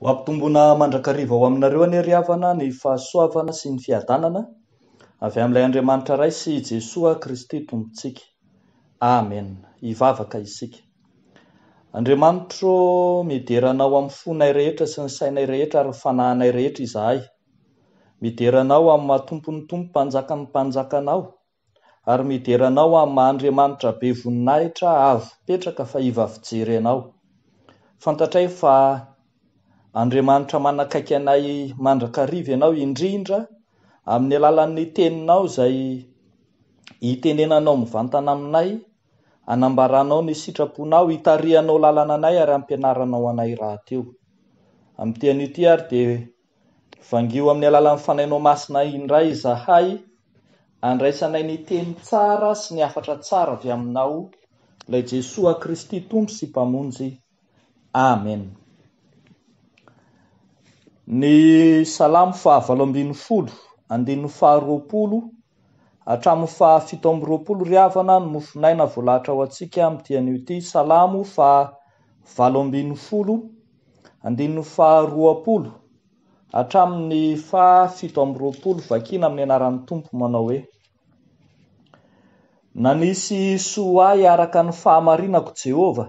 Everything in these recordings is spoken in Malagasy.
o ampitombona mandrakariva ao aminareo ny ariavana ny fahasoavana sy ny fiadanana avya'lay andriamanitra ray sy jesoa kristy tombotsika ae amyfonayrehetra sy ny saiayeera ayayeea hayamatompony tompo mpanjakany mpanjakanao arymeao amaadiamanitrabe niahi andriamanitra manakaiky anay mandrakriva ianao indrindra amin'ny alalan'ny teninao zay itenenanao mivantana aminay anambaranao ny sitraponao hitarianao lalana anay aryaoarydago amin'ny alalany fanainaomasina indray zahay andraisanay ny teny tsara sy ny afatra tsara avy aminao lay jesos a kristy tondro sy mpamonjy amen ny salamo fa valoambin'ny folo andinny faharoapolo atramny fafito amby roapolo riavana no mofinayna volahatra ao atsika m dian'io ty salamo favalo ambin'ny folo andin ny faaroapolo atrami'ny fafito amb roapolo vakina amn'ny anaran'ny tompo manao hoe na nisy soahy araka ny fahamarinako jehova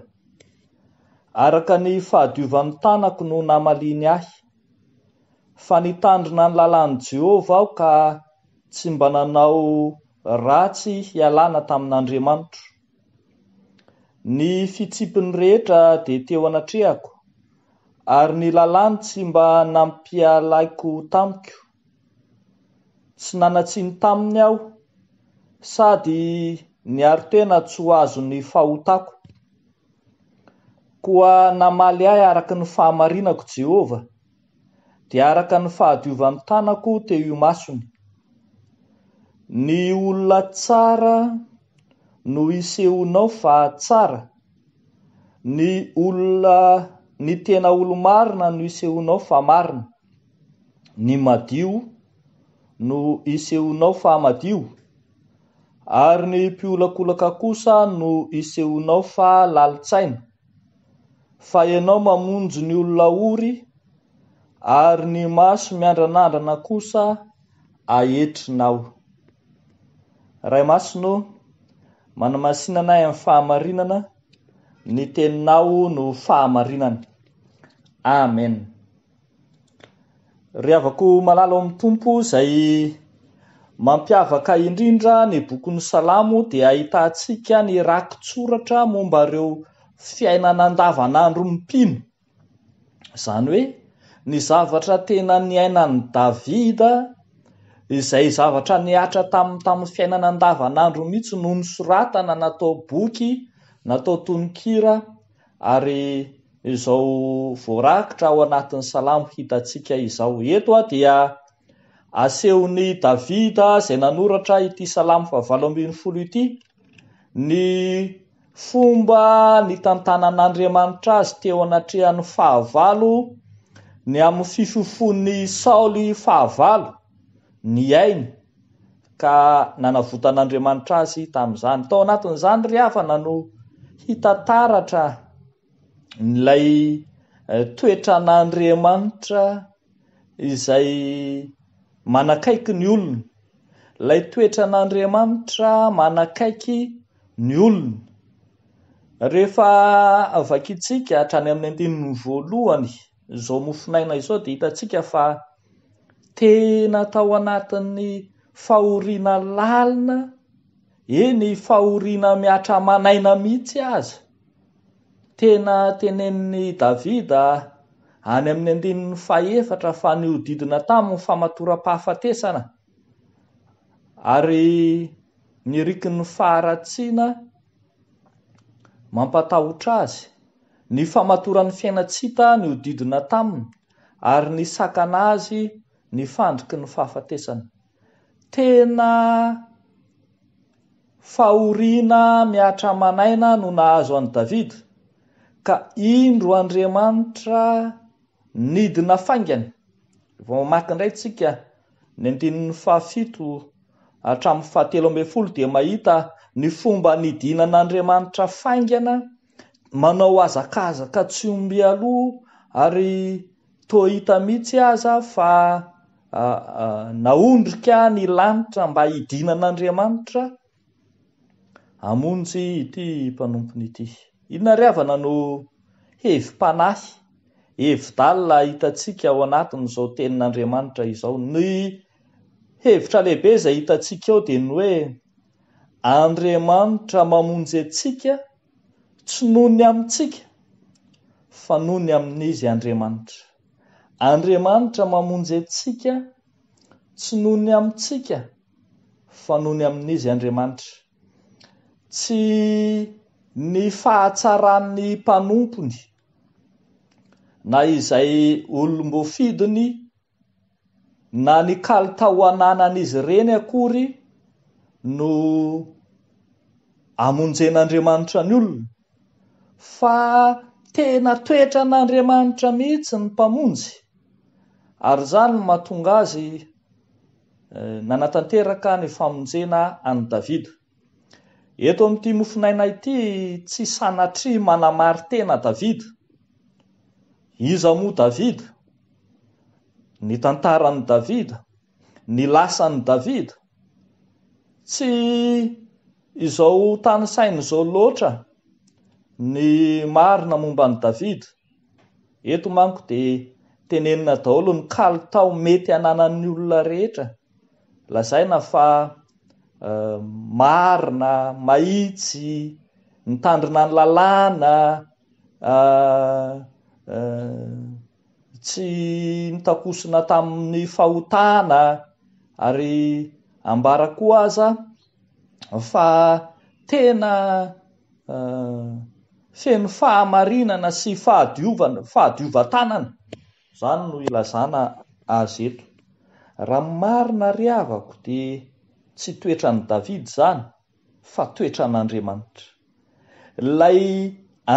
araka ny fahadiovan'ny tanako no namaliny ahy fa nitandrina ny lalàny jehova aho ka tsy mba nanao ratsy hialàna tamin'andriamanitro ny fitsipiny rehetra de teo anatrehako ary ny lalàny tsy mba nampialaiko tamiko tsy nanatsiany taminy aho sady nyaro tena tsy ho azony fahotako koa namaly ahy araky ny fahamarinako jehova di araka ny fahadiova amn'ny tanako te io masony ny olona tsara no isehonao fa tsara ny olona ny tena olomarina no isehonao fa marina ny madio no isehonao fa madio ary ny mpiolakolaka kosa no isehonao fa lalitsaina fa ianao mamonjy ny olona ory ary ny maso miandranandrana kosa ahetrinao ray maso no manamasinanay amin'ny fahamarinana ny teninao no fahamarinana amen re havako malalo amin'ny tompo zay mampiavaka indrindra ny bokon'ny salamo dia ahitatsika ny rakitsoratra momba reo fiainana n-davanandro my pino zany hoe ny zavatra tena ny ainany davida izay zavatra niatra tam tamin'ny fiainana an-dava nandro mihitsy noho ny soratana natao boky natao tononkira ary izao voarakitra ao anatin'ny salamo hitatsika izao eto a dia asehon'ny davida zay nanoratra ity salamo fahavaloambiny folo ity ny fomba ny tantanan'andriamanitra azy teo anatrehan'ny fahavalo ny amin'ny fifofon'ny saoly fahavalo ny ainy ka nanavotan'andriamanitra azy tamin'izany tao anatin'izany ry hafana no hitantaratra nlay eh, toetran'andriamanitra izay manakaiky ny olona lay toetran'aandriamanitra manakaiky ny olona rehefa vakitsika hatrany amin'ny antininny voalohany zao mofinaina izao dia hitatsika fa tena tao anatin'ny fahoriana lalina iny fahoriana miatramanaina mihitsy azy tena teneni'ny davida any amin'ny andiny ny faefatra fa nyodidina tami ny famatoram-pahafatesana ary myrikyny faharatsiana mampatahotra azy ny famatoran'ny fiainatsita ny odidina taminy ary ny sakana azy ny fandriky ny fahafatesany tena fahorina miatramanaina no nahazo any davida ka indro andriamanitra nidina faingana evao mamaki indray tsika ny antin'ny fahafito atramin'ny fahatelo ambe folo dia mahita ny fomba nidinan'andriamanitra faingana manao azakazaka tsy omby aloha ary to hita mihitsy aza fa naondrika ny lanitra mba hidinan'andriamanitra amonjy ity mpanompony ity inariavana no hevi-panahy hevidalina hitatsika ao anatin' zao tenin'andriamanitra izao ny hevitra lehibe zay hitatsika eo de ny hoe andriamanitra mamonjy atsika tsy nohony amitsika fa nony amin'izy andriamanitra andriamanitra mamonjentsika tsy nony amitsika fa nony amin'izy andriamanitra tsy ny fahatsaran'ny mpanompony na izay olonombofidiny na ny kalitahoananan'izy ireny akory no amonjen'andriamanitra any olona fa tena toetra n'andriamanitra mihitsy ny mpamonjy ary zany mahatonga azy eh, nanatanteraka ny famonjena any davida eto ami'ity mofinaina yty tsy sanatry manamary tena davida iza moa davida ny tantarany davida ny lasaany davida tsy izao tanysain' zao loatra ny marina momba any davida eto manko di tenenina daholoha ny kalotao mety ananan'ny olona rehetra lazay na fa eh, marina mahitsy nitandrina ny lalàna eh, eh, tsy mitakosona tamin'ny fahotana ary ambarako aza fa tena feny fahamarinana sy fahadiovana fahadiovantanana zany no ilazana azy eto raha marina ry avako di tsy toetrany davida zany fa toetran'andriamanitra lay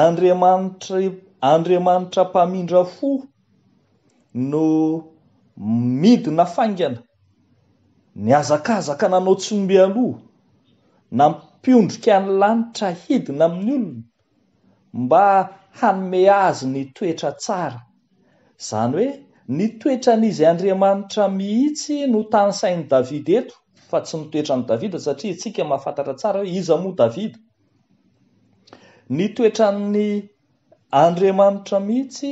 andriamanitry andriamanitra mpamindra fo no midina faingana ny azakazaka nanao tsyombialoha na mpiondrika any lanitra hidina amin'ny olona mba hanome azy ny toetra tsara zany hoe ny toetran'izy andriamanitra mihitsy no tany sainy david eto fa tsy oetra davida satria tsika mahafantatra tsaraho iz mo david ny toetrany andriamanitra mihitsy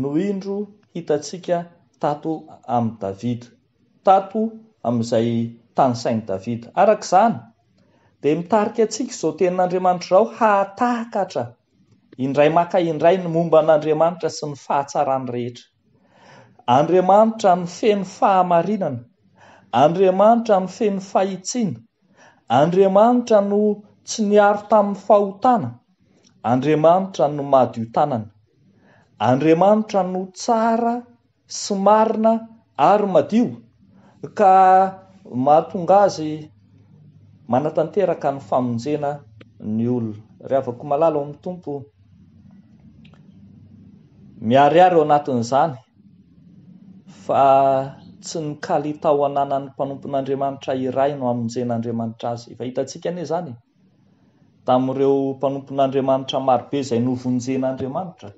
no indro hitatsika tato ami'y david tato amizay tanysainy david arak'zany de mitarika atsika zaotenn'andriamanitrorao hatktra indray maka indray ny momba n'andriamanitra sy ny fahatsarany rehetra andriamanitra no feny fahamarinana andriamanitra no feny fahitsiana andriamanitra no tsy ny aro tamin'ny fahotana andriamanitra no maadiotanana andriamanitra no tsara symarina ary madio ka mahatonga azy manatanteraka ny famonjena ny olona ry avako malala amin'ny tompo miariary eo anatin'izany fa tsy nykalitaho ananany mpanompon'andriamanitra iraino aminjen'andriamanitra azy efa hitatsika ane zany tami'ireo mpanompon'andriamanitra marobe zay novonjen'andriamanitra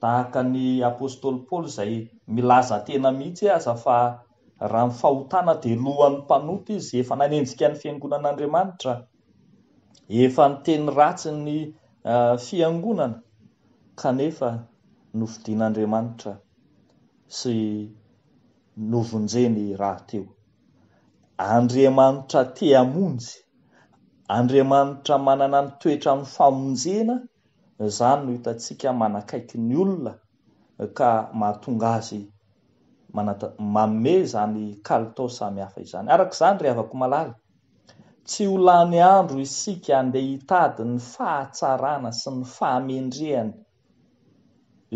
tahaka ny apôstôly paly zay milazatena mihitsy aza fa raha ny fahotana di lohan'ny mpanompo izy efa nanenjika n'ny fiangonan'andriamanitra efa nyteny ratsy ny ah, fiangonana kanefa novidian'andriamanitra sy novonjeny raha teo andriamanitra ti amonjy andriamanitra manana ny toetra amin'ny famonjena zany no hitatsika manakaiky ny olona ka mahatonga azy manat- manome zany kalitao samihafa izany arak' izany re avako malala tsy olany andro isika andeh hitady ny fahatsarana sy ny fahamendrehany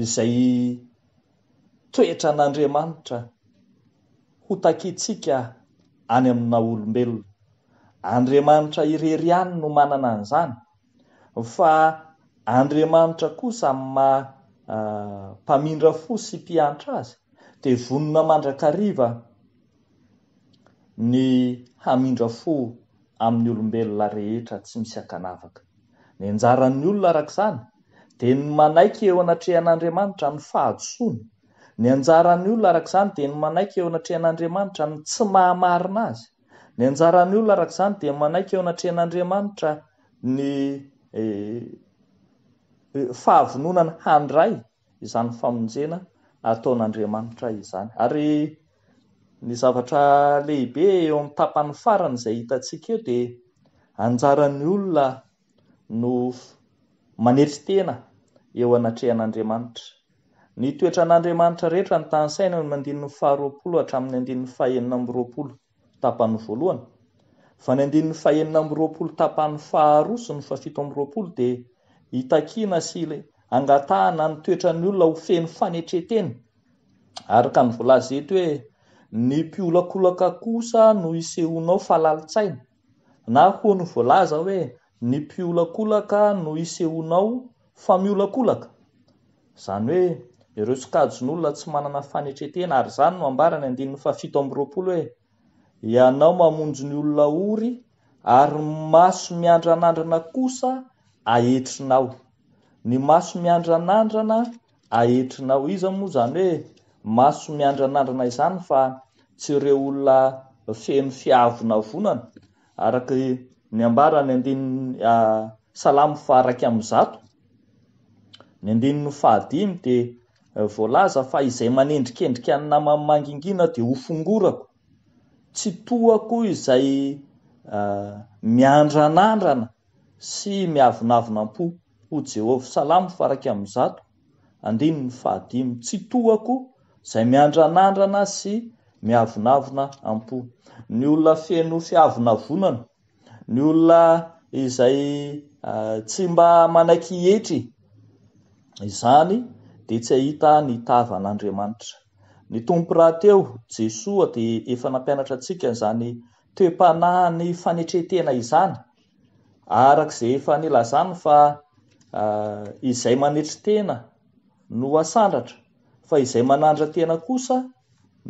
izay toetra n'andriamanitra ho takitsika any amina olombelona andriamanitra irery any no manana an'izany fa andriamanitra kosa my ma ah, mpamindra fo sy mpiantra azy di vonona mandrakariva ny hamindra fo amin'ny olombelona rehetra tsy misy akanavaka ny njaran'ny olona arak'izany de ny manaiky eo anatrehan'andriamanitra ny fahadosony ny anjarany olona arak'izany de ny manaiky eo anatrehan'andriamanitra ny tsy mahamarina azy ny anjaran'ny olona arak'izany de manaiky eo anatrehan'andriamanitra ny e, e, fahavonona ny handray izany famonjena ataon'andriamanitra izany ary ny zavatralehibe eo am'y tapany farany zay hitatsika e di anjaran'ny olona no manetry tena eo anatrehan'andriamanitra ny toetran'andriamanitra rehetra ny tansainano mandinny faharoapolo hatrami'ny adnny faenn mroolotpanyo a ny adiny aeninamroolo tapan'ny faharos ny fafito amroolo d itakina sil angatahna ny toetranyolona hofenyeeaykeoe ny piolakolaka kosa no isehonao falalitsaina na ho nyvolaza hoe ny piolakolaka no isehonao fa miolakolaka zany hoe ireo sokajon'olona tsy manana fanetretena ary zany no ambarany adnny fafito amroapolo hoe ianao mamonjo ny olona ory ary maso miandranandrana kosa aetrinao ny maso miandranandrana aetrinao iz amoa zany hoe maso miandranandrana izany fa tsy ireo olona feno fiavnaonan arak ny abaany naamo ah, faakyam ny andinyny fahadimy de eh, voalaza fa izay manendrikendrikaanynamaymangingina de ho fongorako tsy toako izay eh, miandranandrana sy miavonavina mpo ho jehova salamofaray am'ny zaandinyno fahadimy tsy toako izay miandranandrana sy miavonavina ampo ny olona feno fiavona vonana ny olona izay eh, tsy mba manaky hetry izany de tsy ahita ny tavaan'andriamanitra ny tompo rahateo jesoa di efa nampianatra atsikan'zany toepanah ny fanetreena izanyaakzay efaizay ah, manetritena noaandratra fa izay manandratena osa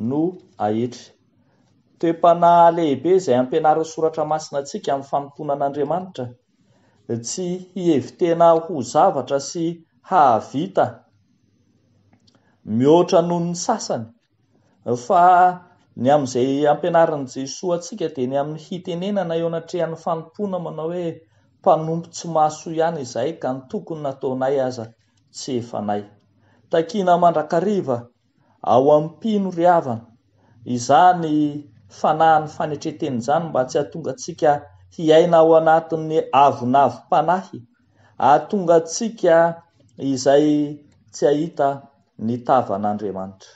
no aetoehlehibe zayampianarasoratramasina sika amiy faoonan'adamanitra tsy hihevitena ho zavatra sy hahvita mihoatra noho ny sasany fa ny am'izay ampianaran'ijesosa atsika de ny amin'ny hitenenana eo anatrehan'ny fanompoana manao hoe mpanompo tsy mahasoa ihany izay ka ny tokony nataonay aza tsy enay takina mandrakariva ao ampino riavana iza ny fanah ny fanetreteny izany mba tsy atonga tsika hiaina ao anatin'ny avonavo mpanahy atonga tsika izay tsy ahita ny tava an'andriamanitra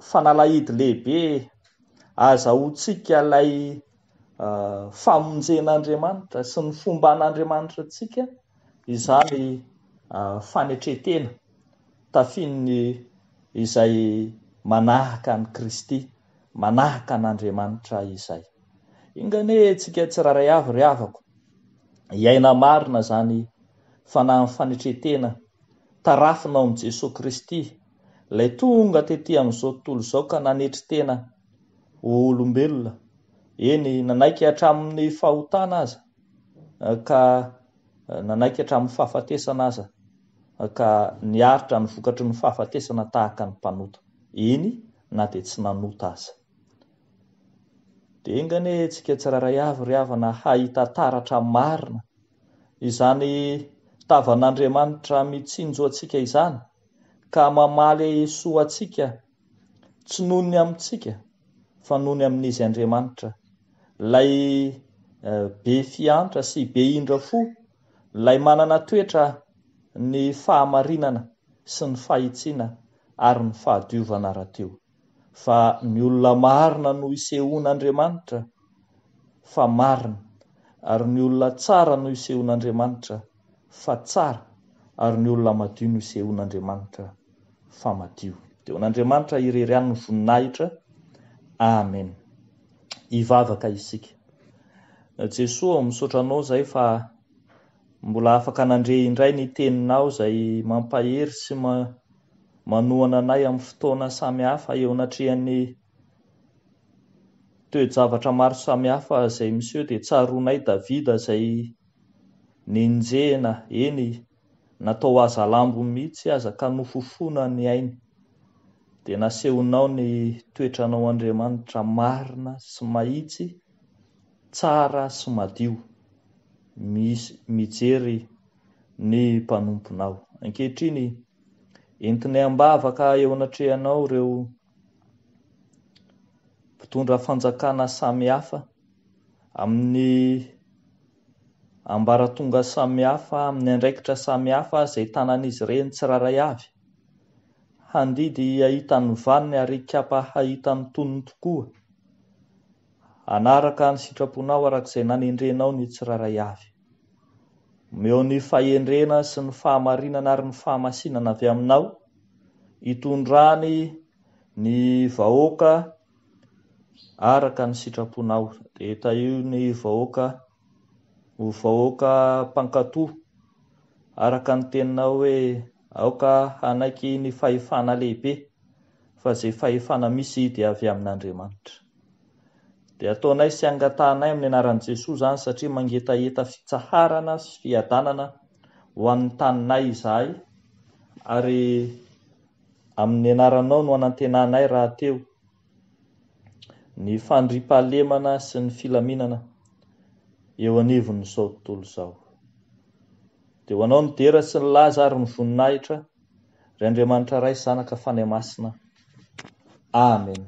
fanalahidy lehibe azaho tsika lay ah, famonjen'andriamanitra sy ny fomba an'andriamanitra tsika izahy ah, fanetretena tafiny izay manahaka any kristy manahaka an'andriamanitra izay ingany hoe atsika tsy raharay avory havako iaina marina zany fa nahny fanetretena tarafinao ami'n jesosy kristy lay tonga tete ami'izao tontolo zao ka nanetry tena olombelona eny nanaiky hatramin'ny fahotana aza ka anaharamny fahafatesana aaitra nvokatry nydangane tsika tsiraharay avri havana haitataratran marina izany tavan'andriamanitra mitsinjo atsika izany ka mamaly soa atsika tsy no ny amintsika fa noho ny amin'izy andriamanitra lay eh, be fiantra sy be indra fo lay manana toetra ny fahamarinana sy ny fahitsiana ary ny fahadiovana rateo fa ny olona marina no isehoan'andriamanitra fa marina ary ny olona tsara no isehoan'andriamanitra fa tsara ary ny olonamadio nozeho n'andriamanitra famadio de on'andriamanitra irehiry anny voninahitra ameneoaay akaandreindray ny tenin ao zay mampahery sy mmanoana anay amin'ny fotoana samihafa eo anatrihan'ny toejavatra maro samihafa zay miseo di tsaroanay davida zay nynjena iny natao aza lambo mhitsy azaka nofofoana ny ainy dia nasehonao ny toetranao andriamanitra marina sy mahitsy tsara sy madio mis mijery ny mpanomponao ankehitriny entiny ambavaka eo anatrehanao reo mpitondra fanjakana samy hafa amin'ny ambara tonga samihafa amin'ny andraikitra samihafa zay tanan'izy ireny tsiraray avy handidy ahitan'ny vaniny ary kapa hahitan'ny tonon tokoa anaraka ny sitraponao arakzayanaon'sy ny fahamainana aryny fahamasinana avy aminao itondrany ny vahoaka araka ny sitraponao de ta io ny vahoaka ovahoaka mpankato araka ny teina hoe aoka anaiky ny faefanalehibea zay aena misy di ay ainadaaid atonay sy angatanay amin'ny anaranjesos zany satria mangetaeta fitsaharana sy fiadanana ho an'ny taninay izahahay ary amin'ny anaranao no anatenanay rahateo ny fandrim-pahalemana sy ny filaminana eo anivo ny zao tontolo izao dea ho anao no dera sy ny laza ry nyvoninahitra ry andriamanitra ray zanaka fanay masina amen